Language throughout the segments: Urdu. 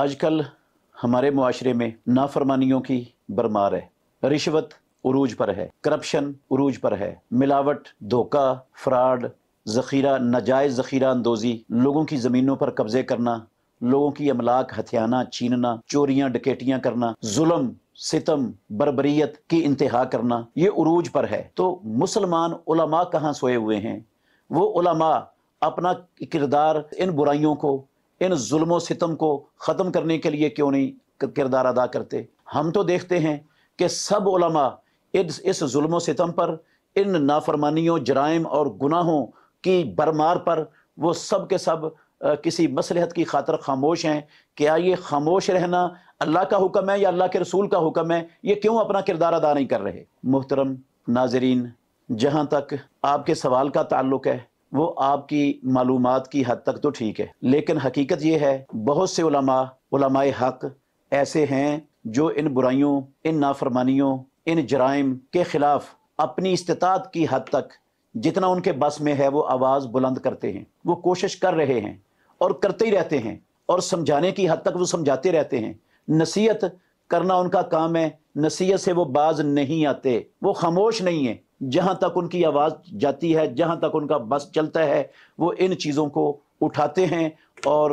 آج کل ہمارے معاشرے میں نافرمانیوں کی برمار ہے رشوت عروج پر ہے کرپشن عروج پر ہے ملاوٹ دھوکہ فراڈ ذخیرہ ناجائز ذخیرہ اندوزی لوگوں کی زمینوں پر قبضے کرنا لوگوں کی املاک ہتھیانہ چھیننا چوریاں ڈکیٹیاں کرنا ظلم ستم بربریت کی انتہا کرنا یہ عروج پر ہے تو مسلمان علماء کہاں سوئے ہوئے ہیں وہ علماء اپنا کردار ان برائیوں کو ان ظلم و ستم کو ختم کرنے کے لیے کیوں نہیں کردار ادا کرتے ہم تو دیکھتے ہیں کہ سب علماء اس ظلم و ستم پر ان نافرمانیوں جرائم اور گناہوں کی برمار پر وہ سب کے سب کسی مصلحت کی خاطر خاموش ہیں کیا یہ خاموش رہنا اللہ کا حکم ہے یا اللہ کے رسول کا حکم ہے یہ کیوں اپنا کردار ادا نہیں کر رہے محترم ناظرین جہاں تک آپ کے سوال کا تعلق ہے وہ آپ کی معلومات کی حد تک تو ٹھیک ہے لیکن حقیقت یہ ہے بہت سے علماء علماء حق ایسے ہیں جو ان برائیوں ان نافرمانیوں ان جرائم کے خلاف اپنی استطاعت کی حد تک جتنا ان کے بس میں ہے وہ آواز بلند کرتے ہیں وہ کوشش کر رہے ہیں اور کرتے ہی رہتے ہیں اور سمجھانے کی حد تک وہ سمجھاتے رہتے ہیں نصیحت کرنا ان کا کام ہے نصیحت سے وہ باز نہیں آتے وہ خاموش نہیں ہیں جہاں تک ان کی آواز جاتی ہے جہاں تک ان کا بس چلتا ہے وہ ان چیزوں کو اٹھاتے ہیں اور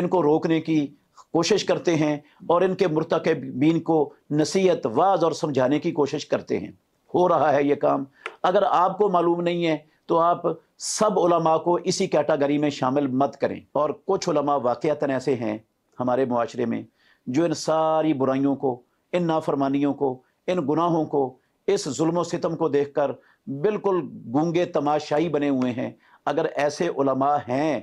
ان کو روکنے کی کوشش کرتے ہیں اور ان کے مرتقبین کو نصیحت واز اور سمجھانے کی کوشش کرتے ہیں ہو رہا ہے یہ کام اگر آپ کو معلوم نہیں ہے تو آپ سب علماء کو اسی کیٹاگری میں شامل مت کریں اور کچھ علماء واقعات ایسے ہیں ہمارے معاشرے میں جو ان ساری برائیوں کو ان نافرمانیوں کو ان گناہوں کو اس ظلم و ستم کو دیکھ کر بالکل گونگے تماشائی بنے ہوئے ہیں اگر ایسے علماء ہیں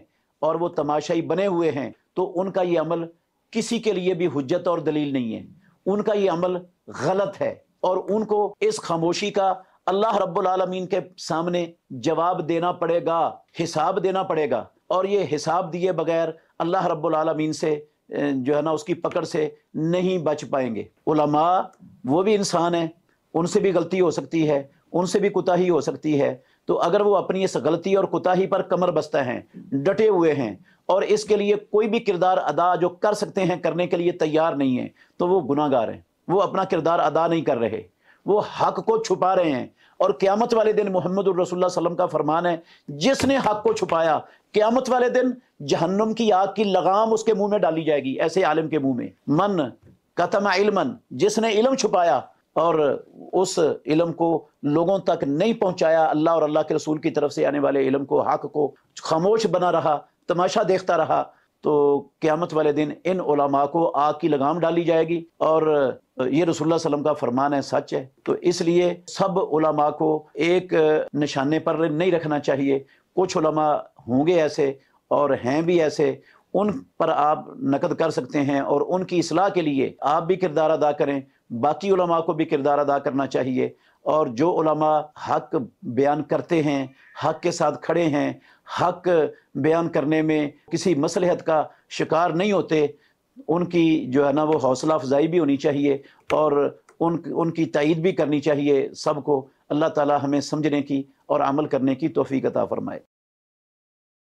اور وہ تماشائی بنے ہوئے ہیں تو ان کا یہ عمل کسی کے لیے بھی حجت اور دلیل نہیں ہے ان کا یہ عمل غلط ہے اور ان کو اس خاموشی کا اللہ رب العالمین کے سامنے جواب دینا پڑے گا حساب دینا پڑے گا اور یہ حساب دیے بغیر اللہ رب العالمین سے جو ہے نا اس کی پکڑ سے نہیں بچ پائیں گے علماء وہ بھی انسان ہیں ان سے بھی غلطی ہو سکتی ہے ان سے بھی کتا ہی ہو سکتی ہے تو اگر وہ اپنی اس غلطی اور کتا پر کمر بستا ہیں ڈٹے ہوئے ہیں اور اس کے لیے کوئی بھی کردار ادا جو کر سکتے ہیں کرنے کے لیے تیار نہیں ہے تو وہ گناہ گار ہیں وہ اپنا کردار ادا نہیں کر رہے وہ حق کو چھپا رہے ہیں اور قیامت والے دن محمد الرسول اللہ وسلم کا فرمان ہے جس نے حق کو چھپایا قیامت والے دن جہنم کی آگ کی لگام اس کے منہ میں ڈالی جائے گی ایسے عالم کے منہ میں من قتم علم جس نے علم چھپایا اور اس علم کو لوگوں تک نہیں پہنچایا اللہ اور اللہ کے رسول کی طرف سے آنے والے علم کو حق کو خاموش بنا رہا تماشا دیکھتا رہا تو قیامت والے دن ان علماء کو آگ کی لگام ڈالی جائے گی اور یہ رسول اللہ صلی اللہ علیہ وسلم کا فرمان ہے سچ ہے تو اس لیے سب علماء کو ایک نشانے پر نہیں رکھنا چاہیے کچھ علماء ہوں گے ایسے اور ہیں بھی ایسے ان پر آپ نقد کر سکتے ہیں اور ان کی اصلاح کے لیے آپ بھی کردار ادا کریں باقی علماء کو بھی کردار ادا کرنا چاہیے اور جو علماء حق بیان کرتے ہیں حق کے ساتھ کھڑے ہیں حق بیان کرنے میں کسی مصلحت کا شکار نہیں ہوتے ان کی جو ہے نا وہ حوصلہ افزائی بھی ہونی چاہیے اور ان ان کی تائید بھی کرنی چاہیے سب کو اللہ تعالیٰ ہمیں سمجھنے کی اور عمل کرنے کی توفیق عطا فرمائے